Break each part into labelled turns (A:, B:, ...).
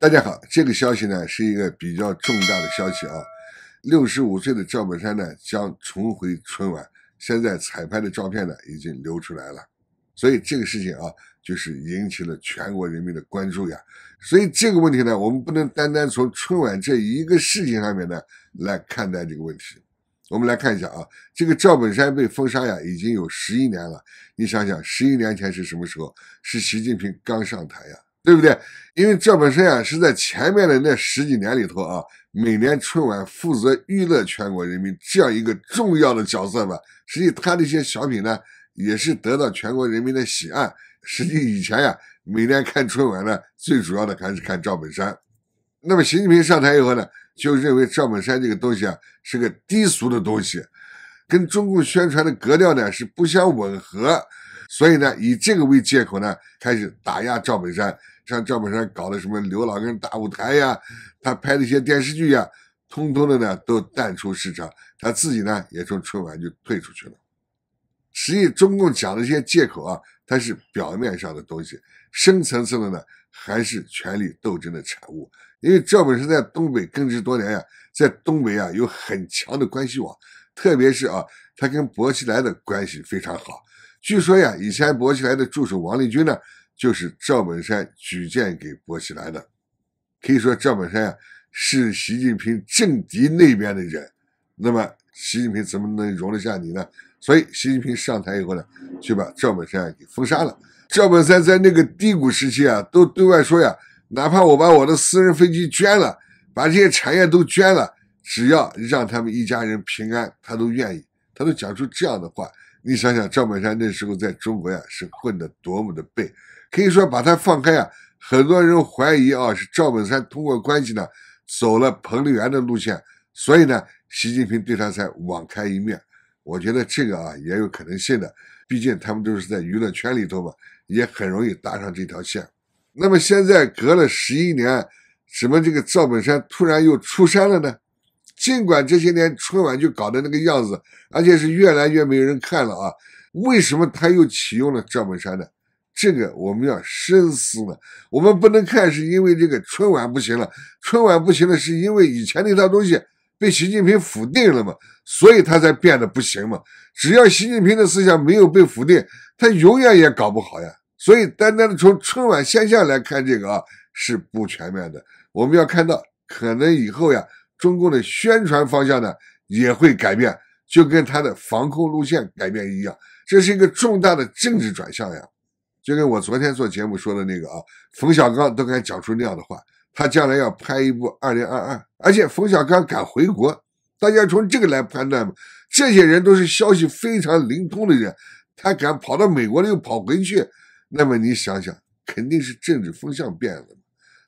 A: 大家好，这个消息呢是一个比较重大的消息啊。六十五岁的赵本山呢将重回春晚，现在彩排的照片呢已经流出来了，所以这个事情啊就是引起了全国人民的关注呀。所以这个问题呢，我们不能单单从春晚这一个事情上面呢来看待这个问题。我们来看一下啊，这个赵本山被封杀呀已经有十一年了。你想想，十一年前是什么时候？是习近平刚上台呀。对不对？因为赵本山呀是在前面的那十几年里头啊，每年春晚负责娱乐全国人民这样一个重要的角色吧。实际他的一些小品呢，也是得到全国人民的喜爱。实际以前呀，每年看春晚呢，最主要的还是看赵本山。那么习近平上台以后呢，就认为赵本山这个东西啊是个低俗的东西，跟中共宣传的格调呢是不相吻合。所以呢，以这个为借口呢，开始打压赵本山，像赵本山搞的什么刘老根大舞台呀，他拍的一些电视剧呀，通通的呢都淡出市场，他自己呢也从春晚就退出去了。实际中共讲的这些借口啊，它是表面上的东西，深层次的呢还是权力斗争的产物。因为赵本山在东北根植多年呀，在东北啊有很强的关系网，特别是啊他跟薄熙来的关系非常好。据说呀，以前薄熙来的助手王立军呢，就是赵本山举荐给薄熙来的。可以说赵本山呀是习近平政敌那边的人，那么习近平怎么能容得下你呢？所以习近平上台以后呢，就把赵本山给封杀了。赵本山在那个低谷时期啊，都对外说呀，哪怕我把我的私人飞机捐了，把这些产业都捐了，只要让他们一家人平安，他都愿意。他能讲出这样的话，你想想赵本山那时候在中国呀是混的多么的背，可以说把他放开呀，很多人怀疑啊是赵本山通过关系呢走了彭丽媛的路线，所以呢习近平对他才网开一面，我觉得这个啊也有可能性的，毕竟他们都是在娱乐圈里头嘛，也很容易搭上这条线。那么现在隔了十一年，怎么这个赵本山突然又出山了呢？尽管这些年春晚就搞的那个样子，而且是越来越没人看了啊，为什么他又启用了赵本山呢？这个我们要深思呢。我们不能看，是因为这个春晚不行了。春晚不行了，是因为以前那套东西被习近平否定了嘛，所以他才变得不行嘛。只要习近平的思想没有被否定，他永远也搞不好呀。所以单单的从春晚现象来看这个啊，是不全面的。我们要看到，可能以后呀。中共的宣传方向呢也会改变，就跟他的防控路线改变一样，这是一个重大的政治转向呀。就跟我昨天做节目说的那个啊，冯小刚都敢讲出那样的话，他将来要拍一部《二零二二》，而且冯小刚敢回国，大家从这个来判断嘛，这些人都是消息非常灵通的人，他敢跑到美国又跑回去，那么你想想，肯定是政治风向变了。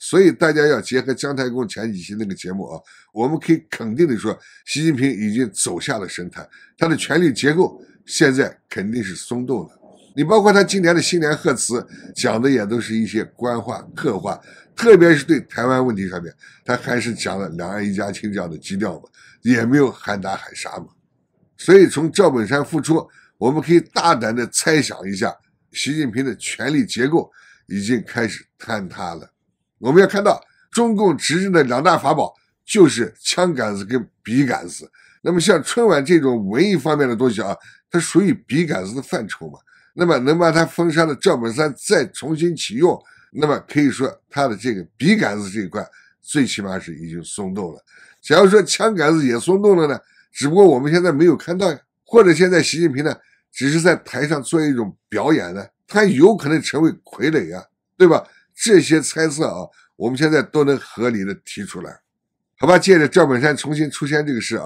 A: 所以大家要结合姜太公前几期那个节目啊，我们可以肯定的说，习近平已经走下了神坛，他的权力结构现在肯定是松动了。你包括他今年的新年贺词讲的也都是一些官话客话，特别是对台湾问题上面，他还是讲了两岸一家亲这样的基调嘛，也没有喊打喊杀嘛。所以从赵本山复出，我们可以大胆的猜想一下，习近平的权力结构已经开始坍塌了。我们要看到中共执政的两大法宝就是枪杆子跟笔杆子。那么像春晚这种文艺方面的东西啊，它属于笔杆子的范畴嘛。那么能把它封杀的赵本山再重新启用，那么可以说他的这个笔杆子这一块最起码是已经松动了。假如说枪杆子也松动了呢？只不过我们现在没有看到，呀，或者现在习近平呢只是在台上做一种表演呢，他有可能成为傀儡呀，对吧？这些猜测啊，我们现在都能合理的提出来，好吧？借着赵本山重新出现这个事啊，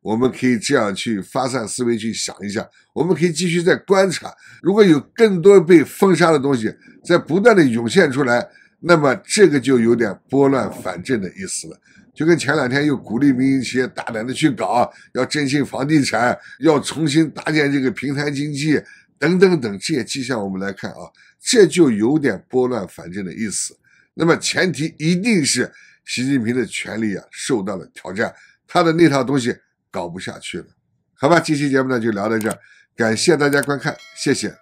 A: 我们可以这样去发散思维去想一下，我们可以继续再观察，如果有更多被封杀的东西在不断的涌现出来，那么这个就有点拨乱反正的意思了。就跟前两天又鼓励民营企业大胆的去搞，要振兴房地产，要重新搭建这个平台经济。等等等，这些迹象我们来看啊，这就有点拨乱反正的意思。那么前提一定是习近平的权力啊受到了挑战，他的那套东西搞不下去了，好吧？这期节目呢就聊到这儿，感谢大家观看，谢谢。